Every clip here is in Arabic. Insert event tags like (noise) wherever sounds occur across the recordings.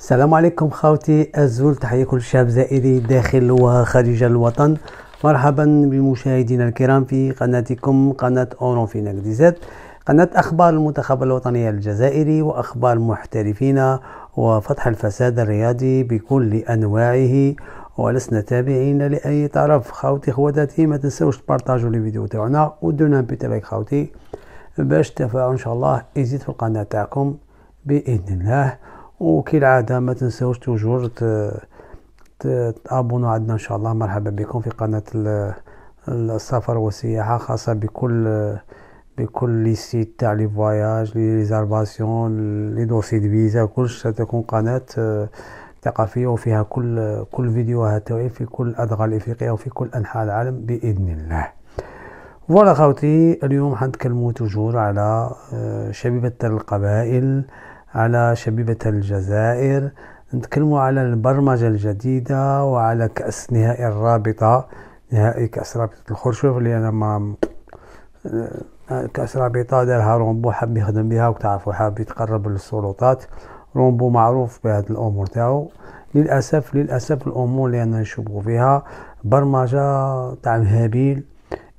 السلام عليكم خاوتي الزول تحية كل شاب زائري داخل وخارج الوطن مرحبا بمشاهدينا الكرام في قناتكم قناة أورون في نكديزات قناة أخبار المنتخب الوطني الجزائري وأخبار محترفينا وفتح الفساد الرياضي بكل أنواعه ولسنا تابعين لأي طرف خاوتي خواتاتي ما تنسوش تبارطاجوا الفيديو تاعنا ودونا بتلايك خاوتي باش تفاعل إن شاء الله يزيد في القناة تاعكم بإذن الله وكالعاده ما تنساوش توجور تابونوا عندنا ان شاء الله مرحبا بكم في قناه السفر والسياحه خاصه بكل بكل لي سيت تاع لي فواياج لي ريزارفاسيون لي دوسي دو فيزا كلش ستكون قناه ثقافيه وفيها كل كل فيديوهات توعي في كل ادغال افريقيا وفي كل انحاء العالم باذن الله فوالا خاوتي اليوم حنتكلمو توجور على آه، شبيبه القبائل على شبيبة الجزائر نتكلم على البرمجة الجديدة وعلى كأس نهائي الرابطة نهائي كأس رابطة الخرشوف اللي أنا ما آه، كأس رابطة دارها رومبو حاب يخدم بها وتعرفوا حاب يتقرب للسلطات رومبو معروف بهذه الأمور تاعو للأسف للأسف الأمور اللي أنا نشوفو فيها برمجة تاع هابيل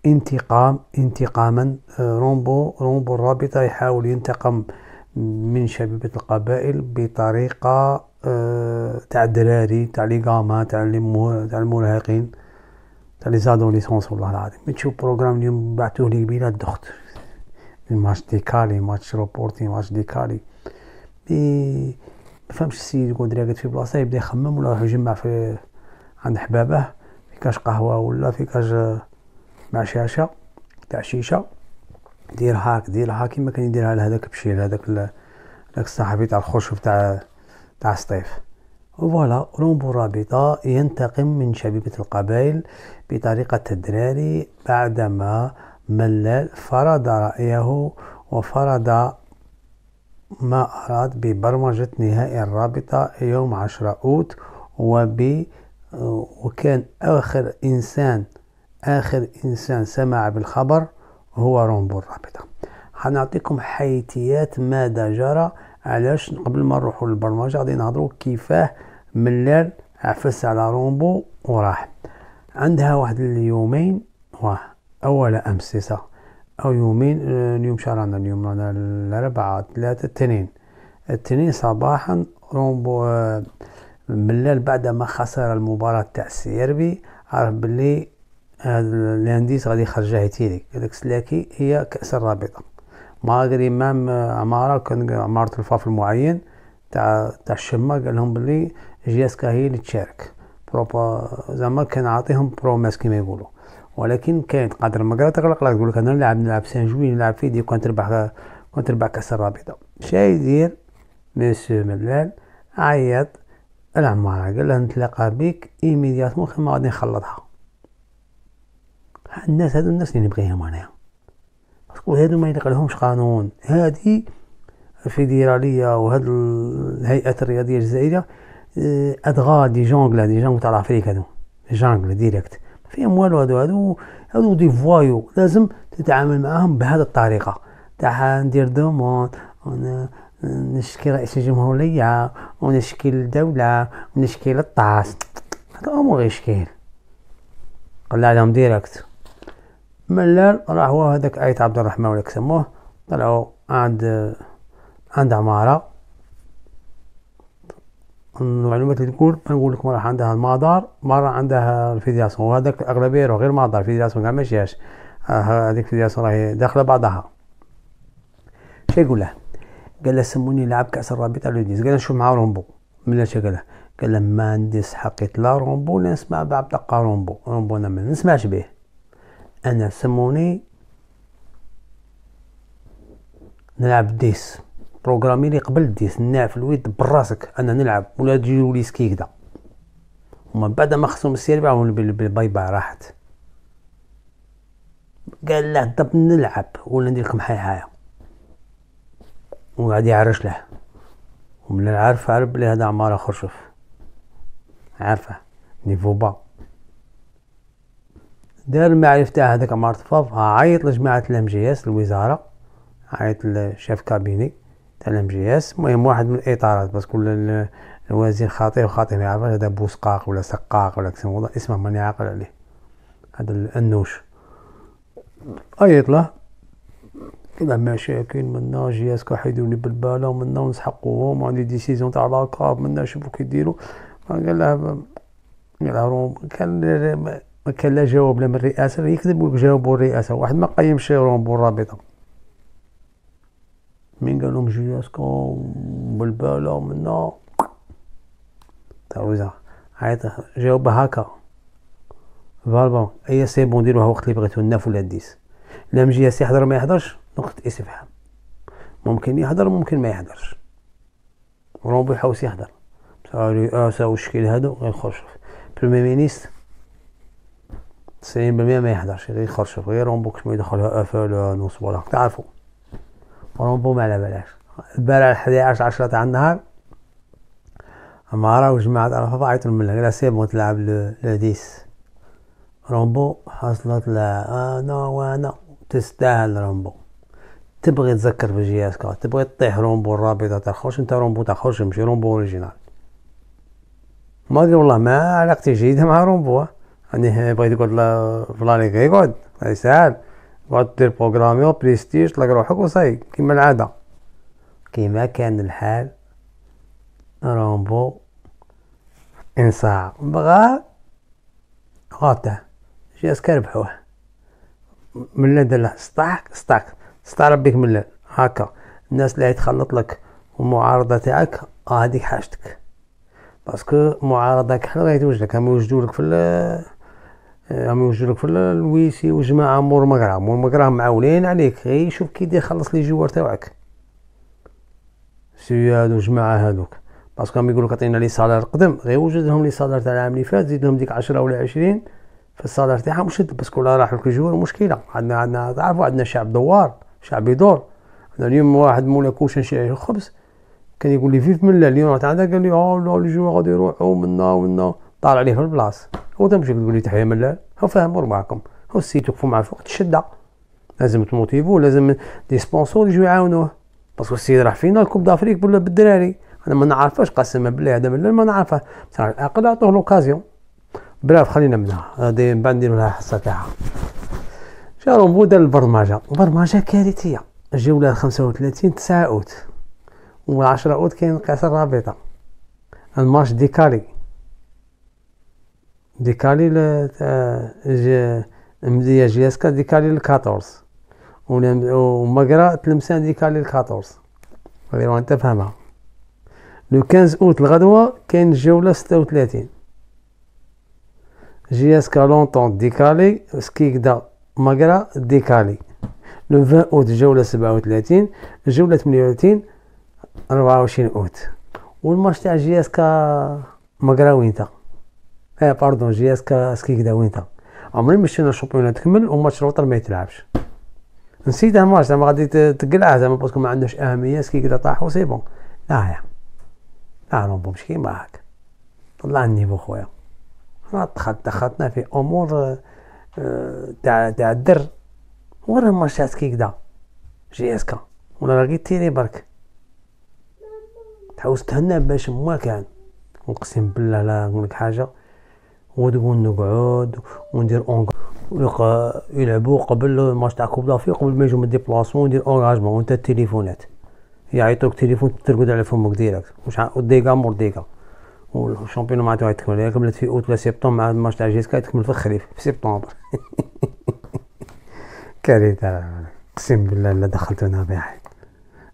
انتقام انتقاما آه، رومبو رومبو الرابطة يحاول ينتقم من شبيبة القبائل بطريقة آه، تاع الدراري تاع لي كاما تاع لي تاع المراهقين تاع لي زادوليسونس والله العظيم تشوف بروغرام اليوم بعثوه لي بلا دخت ماتش ديكالي ماتش روبورتي ماتش ديكالي مي مفهمش السيد يكون دراقد في بلاصه يبدا يخمم ولا يروح يجمع في عند حبابه في كاش قهوه ولا في كاش آه، مع شاشه تاع شيشه دير هاك دير هاك كيما كان يديرها لهذاك بشير هذاك داك الصحفي تاع الخشب تاع تاع سطيف فوالا رومبو رابطة ينتقم من شبيبة القبائل بطريقة الدراري بعدما ملال فرض رأيه وفرض ما أراد ببرمجة نهائي الرابطة يوم عشرة أوت وب وكان آخر إنسان آخر إنسان سمع بالخبر هو رومبو الرابطة حنعطيكم حيتيات ماذا جرى علاش قبل ما نروحوا للبرمجة غادي نهضروا كيفاه ملال عفس على رومبو وراح عندها واحد اليومين واه أول أمس أو يومين آه، اليوم شرانا اليوم رانا الاربعاء ثلاثة التنين التنين صباحا رومبو آه، ملال بعد ما خسر المباراة تاع السيربي عرف بلي اللانديس غادي يخرجها يتيريك هذاك السلاكي هي كأس الرابطة ماغري مام عمارة كان عمارة الفاف المعين تاع تاع الشمة قال لهم بلي جياسكا هي اللي تشارك بروبا زعما كان عاطيهم بروماس كيما يقولوا ولكن كانت قادر المقرا تغلق لك تقول لك انا نلعب نلعب سان جوي نلعب في دي كون تربح كون تربح كاس الرابطه شاي يدير مسيو ملال عيط العمارة قال لها نتلاقى بك ايميدياتمون خير ما غادي نخلطها الناس هادو الناس اللي نبغيهم انايا باسكو هادو ما يدقلهمش قانون هادي الفيدراليه وهاد الهيئات الرياضيه الجزائريه آه، ادغا دي جونغل دي جونغل تاع لافريك هادو جونغل ديريكت فيهم والو هادو هادو هادو دي فوايو لازم تتعامل معاهم بهاد الطريقه تاع ندير دوموند نشكي رئيس الجمهوريه ونشكي الدوله ونشكي للطاس هادو امور غير شكيل قلع لهم ديريكت ملال راح هو هذاك ايت عبد الرحمن ولا كسموه طلعوا عند عند عمارة المعلومات اللي تقول نقول لكم راح عندها المدار مرة عندها الفيدراسيون وهذاك الأغلبية راه غير مدار الفيدراسيون كاع ماشيهاش آه، هذيك الفيدراسيون راهي داخلة بعضها شي يقول له قال له سموني لعب كأس الرابطة لوديز قال له نشوف مع رومبو من شي قال له قال له ما عنديش حقيت لا رومبو لا نسمع بعبد رومبو رومبو انا ما نسمعش به أنا سموني نلعب ديس بروغرامي لي قبل ديس في الويد براسك أنا نلعب ولا تجيو لي سكي كدا ومن بعد ما خصهم السير بعهم بالباي باي راحت قال لا طب نلعب ولا ندير لكم حي حاجه وقعد يعرش له ومن عارف عارف بلي هذا اخر خرشف عارفه نيفو با دار المعرفة تاع هذاك المرتفض عيط لجماعة الام جي اس الوزارة عيط لشيف كابيني تاع الام جي اس المهم واحد من الاطارات بس كل الوزير خاطئ وخاطئ ما يعرفش هذا بوسقاق ولا سقاق ولا كسم والله اسمه ماني عاقل عليه هذا النوش عيط له كذا مشاكل منا جي اس كحيدوني بالبالة ومنا ونسحقوهم وعندي ديسيزيون تاع لاكاب منا شوفوا كيديروا قال له قال له كان ما كان لا جواب لا من الرئاسه لا يكذب يقول جاوبوا الرئاسه واحد ما قيمش رومبو الرابطه من قال لهم جياسكو بالبالة منا تعويزة عيط جاوب هاكا فالبون اي سي بون ديروها وقت اللي بغيتو الناف ولا الديس لا ياسي يحضر ما يحضرش نقطة استفهام ممكن يحضر ممكن ما يحضرش رومبو يحوس يحضر بصح الرئاسة والشكل هادو غير خرج بريمير مينيستر 90% ما يحضرش غير يخرج غير كش ما يدخلها قفل نص ولا تعرفوا رومبو ما على بلاش البارح 11 10 تاع النهار راه وجماعة عرفة عيطوا من لا بون تلعب لو ديس رومبو حصلت لا انا وانا تستاهل رومبو تبغي تذكر في جي اس كا تبغي تطيح رومبو الرابطة تخرج انت رومبو تخرج ماشي رومبو اوريجينال ما والله ما علاقتي جيدة مع رومبو يعني بغيت تقعد فلاني غير يقعد هاي ساهل دير بروغرامي بريستيج تلاقي روحك وصاي كيما العادة كيما كان الحال رومبو انصاع بغا غاته شي عسكر ربحوه لا دلا سطاح سطاح سطاح ربيك ملا هاكا الناس اللي تخلط لك المعارضه تاعك هذيك حاجتك باسكو معارضه كحل غيتوجدك ما يوجدولك في راهم يوجدوا لك في الويسي وجماعه مور مقرا مور مقرا معاونين عليك غير شوف كي يدير خلص لي جوار تاوعك سي هادو جماعة هادوك باسكو راهم يقولك عطينا لي صالار قدم غير وجدهم لي صالار تاع العام اللي فات زيد لهم ديك عشرة ولا عشرين في الصالار تاعهم شد باسكو لا راح لك الجوار مشكله عندنا عندنا تعرفوا عندنا شعب دوار شعب يدور انا اليوم واحد مولا كوشن شاري الخبز كان يقول لي فيف من اليوم اليوم عندك قال لي اه لا الجوار غادي يروحوا منا ومنا طالع عليه في البلاص هو تمشي تقول لي تحيه من الله هو فاهم معكم هو السيد توقفوا معاه في وقت الشده لازم تموتيفو لازم دي سبونسور يجيو يعاونوه باسكو السيد راح فينا الكوب دافريك ولا بالدراري انا ما نعرفهش قسما بالله هذا من ما نعرفه بصح الاقل عطوه لوكازيون براف خلينا منها هذه من بعد ندير لها حصه تاعها شارو بودا البرمجه البرمجه كارثيه الجوله 35 9 اوت و10 اوت كاين قياس الرابطه الماتش ديكالي ديكالي المدية آه، جياسكا ديكالي لكاطورز مقرا تلمسان ديكالي لكاطورز غير انت فاهمها لو كانز اوت الغدوة كاين الجولة ستة و تلاتين جياسكا لونتون ديكالي سكيكدا مقرا ديكالي لو فان اوت الجولة سبعة و وثلاثين الجولة و تلاتين ربعة و عشرين اوت و والماتش تاع جياسكا مقرا وينتا اه باردون جي اس سكيك داوين تا عمري ما شفنا الشامبيون تكمل وماتش الوطن ما يتلعبش نسيت الماتش زعما غادي تقلعه زعما باسكو ما عندوش اهميه سكيك دا طاح وسي بون لا يا لا رومبو مش كيما هاك طلع النيفو خويا دخلت دخلتنا في امور تاع تاع الدر ورا تاع كي كدا جي اس كا ولا لقيت تيري برك تحوس تهنا باش ما كان اقسم بالله لا نقولك حاجه ودبون نقعد وندير اونغ يلعبوا قبل الماتش تاع كوب دافي قبل ما يجوا من ديبلاسمون وندير اونغاجمون وانت التليفونات يعني يعيطوك تليفون ترقد على فمك ديريكت وش ديكا مور ديكا والشامبيون معناتها تكمل يعني كملت في اوت ولا سبتمبر مع الماتش تاع جيسكا تكمل في الخريف في سبتمبر (laughs) كارثه اقسم بالله لا دخلتونا في حد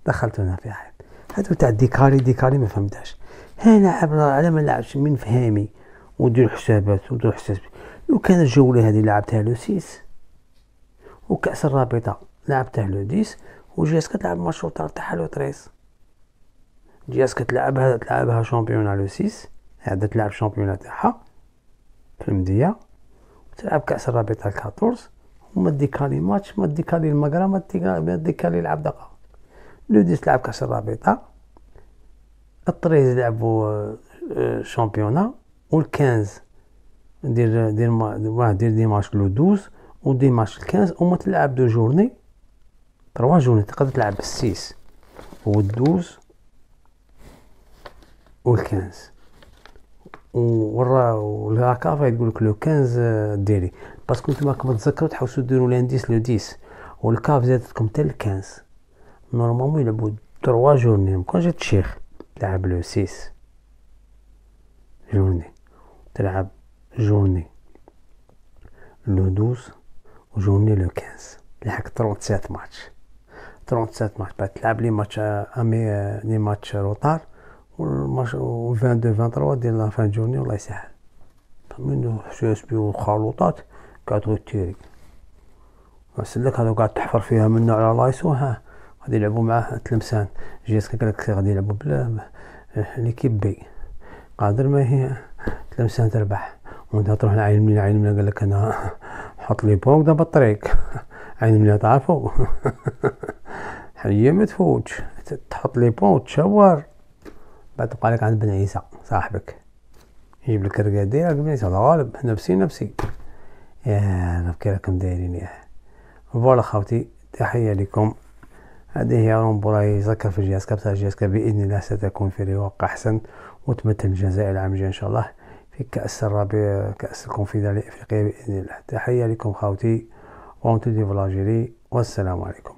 دخلتونا في حد هادو تاع ديكاري ديكاري ما فهمتهاش هنا على ما نلعبش من فهامي ودير حسابات ودير حسابات لو كان الجولة هذه لعبتها لو سيس وكأس الرابطة لعبتها لو ديس وجياس كتلعب ماتش روتار تاعها لو تريس جياس كتلعبها تلعبها شامبيونا لو سيس عاد تلعب شامبيونا تاعها في المدية وتلعب كأس الرابطة الكاتورز وما ديكالي ماتش ما ديكالي المقرا ما ديكالي لعب دقة لو ديس تلعب كأس الرابطة الطريز يلعبو آه، شامبيونا 15 دير دير واه دير دي ماتش لو دوز ودي ماتش 15 وما تلعب دو جورني تروا جورني تقدر تلعب و و والدوز و ورا كافا يقول لك لو كانز آه، ديري باسكو نتوما تذكروا تحوسوا ديروا لانديس لو ديس والكاف زادتكم حتى 15 نورمالمون يلعبوا تروا جورني جات الشيخ تلعب لو سيس جورني تلعب جورني لو دوز و جوني لو كانز لحق سات ماتش سات ماتش بعد تلعب لي ماتش امي لي ماتش روطار والماتش و فان تروا ديال لافان جوني جورني الله يسهل من و خالوطات الخلوطات كاتغي تيري وسلك هادو قاعد تحفر فيها منا على لايسو ها غادي يلعبو معاه تلمسان جيسكا قالك غادي يلعبو بلا ليكيب بي قادر ما هي قلت تربح وانت تروح لعين مين عين مين قال لك انا حط لي بوك دابا الطريق عين مين تعرفو حيه ما تفوتش تحط لي بون وتشاور بعد تبقى لك عند بن عيسى صاحبك يجيب لك الرقادير بن عيسى الغالب نفسي نفسي يا ربي راكم دايرين ياه فوالا خاوتي تحية لكم هذه هي رومبولاي زكا في الجهاز كابتا الجهاز باذن الله ستكون في رواق احسن وتمثل الجزائر العام الجاي ان شاء الله في كاس الربيع كاس الكونفدراليه الافريقيه باذن الله تحيه لكم خاوتي وانتو دي والسلام عليكم